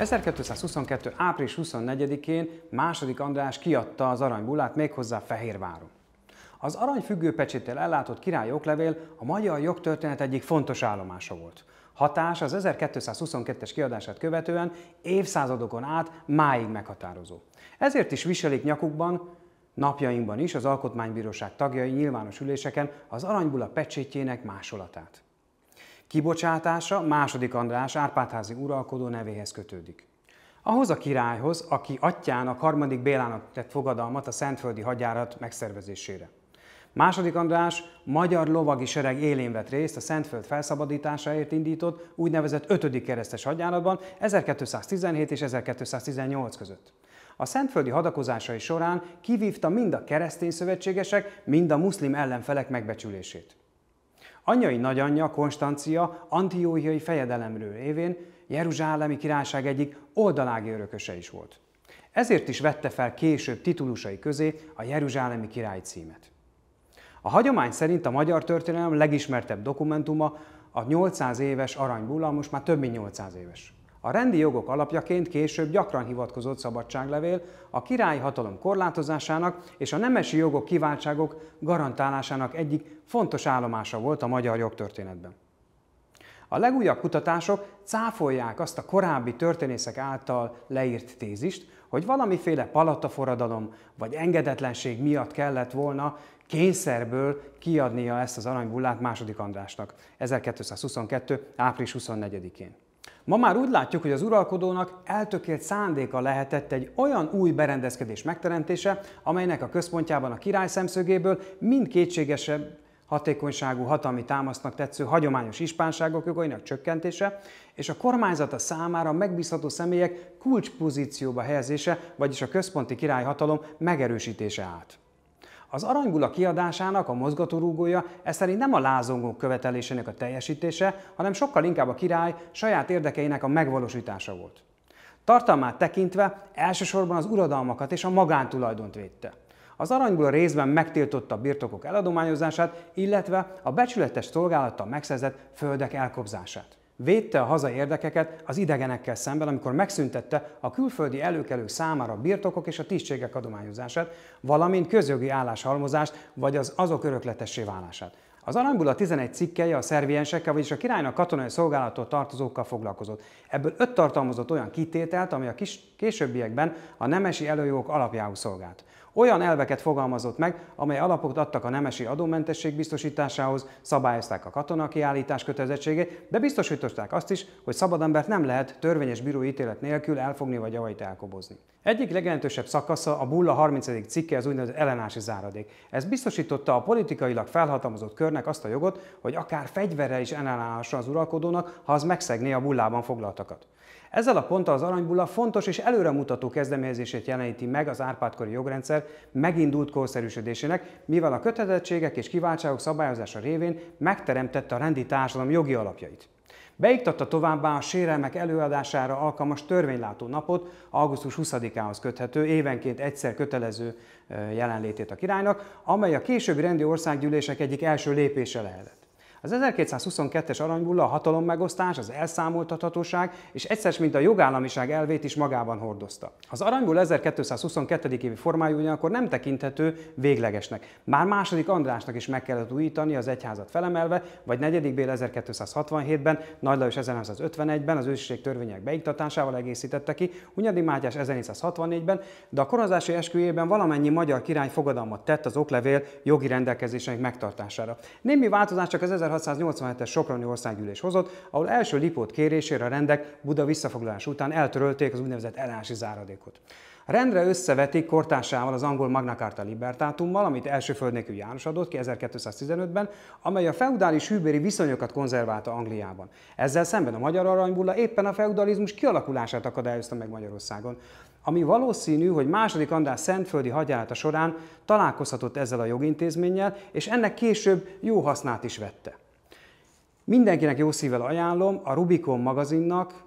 1222. április 24-én második András kiadta az aranybullát méghozzá Fehérváron. Az aranyfüggő pecséttel ellátott királyi oklevél a magyar jogtörténet egyik fontos állomása volt. Hatás az 1222-es kiadását követően évszázadokon át máig meghatározó. Ezért is viselik nyakukban, napjainkban is az Alkotmánybíróság tagjai nyilvános üléseken az aranybulla pecsétjének másolatát. Kibocsátása második András Árpádházi uralkodó nevéhez kötődik. Ahhoz a királyhoz, aki atyának, harmadik Bélának tett fogadalmat a Szentföldi hadjárat megszervezésére. Második András magyar lovagi sereg élén vett részt a Szentföld felszabadításáért indított úgynevezett 5. keresztes hadjáratban 1217 és 1218 között. A szentföldi hadakozásai során kivívta mind a keresztény szövetségesek, mind a muszlim ellenfelek megbecsülését. Anyai nagyanyja, Konstancia, antióhiai fejedelemről évén Jeruzsálemi királyság egyik oldalági örököse is volt. Ezért is vette fel később titulusai közé a Jeruzsálemi király címet. A hagyomány szerint a magyar történelem legismertebb dokumentuma a 800 éves aranybulla, most már több mint 800 éves. A rendi jogok alapjaként később gyakran hivatkozott szabadságlevél a királyi hatalom korlátozásának és a nemesi jogok kiváltságok garantálásának egyik fontos állomása volt a magyar jogtörténetben. A legújabb kutatások cáfolják azt a korábbi történészek által leírt tézist, hogy valamiféle palataforradalom vagy engedetlenség miatt kellett volna kényszerből kiadnia ezt az aranybullát második Andrásnak 1222. április 24-én. Ma már úgy látjuk, hogy az uralkodónak eltökélt szándéka lehetett egy olyan új berendezkedés megteremtése, amelynek a központjában a király szemszögéből mind kétségesebb hatékonyságú hatalmi támasznak tetsző hagyományos ispánságok jogainak csökkentése, és a kormányzata számára megbízható személyek kulcspozícióba helyezése, vagyis a központi királyhatalom megerősítése át. Az aranybula kiadásának a mozgatórugója ez szerint nem a lázongók követelésének a teljesítése, hanem sokkal inkább a király saját érdekeinek a megvalósítása volt. Tartalmát tekintve elsősorban az uradalmakat és a magántulajdont védte. Az aranybula részben megtiltotta a birtokok eladományozását, illetve a becsületes szolgálattal megszerzett földek elkobzását. Védte a hazai érdekeket az idegenekkel szemben, amikor megszüntette a külföldi előkelők számára birtokok és a tisztségek adományozását, valamint közjogi álláshalmozást vagy az azok örökletessé válását. Az Arambula 11 cikkeje a szerviensekkel, vagyis a királynak katonai szolgálattól tartozókkal foglalkozott. Ebből öt tartalmazott olyan kitételt, ami a kis, későbbiekben a nemesi előjogok alapjául szolgált. Olyan elveket fogalmazott meg, amely alapot adtak a nemesi adómentesség biztosításához, szabályozták a katonakiállítás kötelezettségét, de biztosították azt is, hogy szabad embert nem lehet törvényes bírói ítélet nélkül elfogni vagy javait elkobozni. Egyik legjelentősebb szakasza a bulla 30. cikke az úgynevezett ellenási záradék. Ez biztosította a politikailag felhatalmazott körnek azt a jogot, hogy akár fegyverrel is ellenállhasson az uralkodónak, ha az megszegné a bullában foglaltakat. Ezzel a ponttal az aranybulla fontos és előremutató kezdeményezését jeleníti meg az Árpádkori jogrendszer megindult korszerűsödésének, mivel a kötelezettségek és kiváltságok szabályozása révén megteremtette a rendi társadalom jogi alapjait. Beiktatta továbbá a sérelmek előadására alkalmas törvénylátó napot, augusztus 20-ához köthető, évenként egyszer kötelező jelenlétét a királynak, amely a későbbi rendi országgyűlések egyik első lépése lehetett. Az 1222-es aranybulla a hatalommegosztás, az elszámoltathatóság és egyszer mint a jogállamiság elvét is magában hordozta. Az aranybulla 1222. évi formája ugyanakkor nem tekinthető véglegesnek. Már második Andrásnak is meg kellett újítani az egyházat felemelve, vagy negyedik Bél 1267-ben, Nagy Lajos 1951-ben az ősiség törvények beiktatásával egészítette ki, Hunyadi Mátyás 1464-ben, de a koronázási esküjében valamennyi magyar király fogadalmat tett az oklevél jogi rendelkezéseink megtartására. Némi változás csak az 1687-es Soproni Országgyűlés hozott, ahol első Lipót kérésére a rendek Buda visszafoglalás után eltörölték az úgynevezett elási záradékot. A rendre összevetik kortársával az angol Magna Carta Libertátummal, amit első földnékű János adott ki 1215-ben, amely a feudális hűbéri viszonyokat konzerválta Angliában. Ezzel szemben a magyar aranybulla éppen a feudalizmus kialakulását akadályozta meg Magyarországon ami valószínű, hogy második András szentföldi hagyállata során találkozhatott ezzel a jogintézménnyel, és ennek később jó hasznát is vette. Mindenkinek jó szívvel ajánlom a Rubikon magazinnak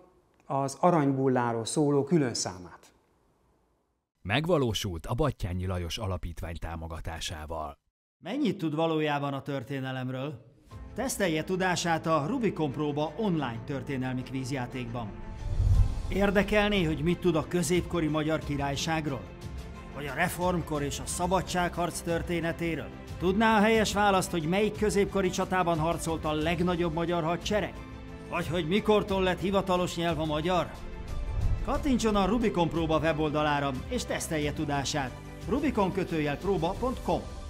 az aranybulláról szóló külön számát. Megvalósult a Battyányi Lajos Alapítvány támogatásával. Mennyit tud valójában a történelemről? Tesztelje tudását a Rubikon próba online történelmi kvízjátékban. Érdekelné, hogy mit tud a középkori magyar királyságról? Vagy a reformkor és a szabadságharc történetéről? Tudná a helyes választ, hogy melyik középkori csatában harcolt a legnagyobb magyar hadsereg? Vagy hogy mikortól lett hivatalos nyelv a magyar? Kattintson a Rubikon próba weboldalára és tesztelje tudását. próba.com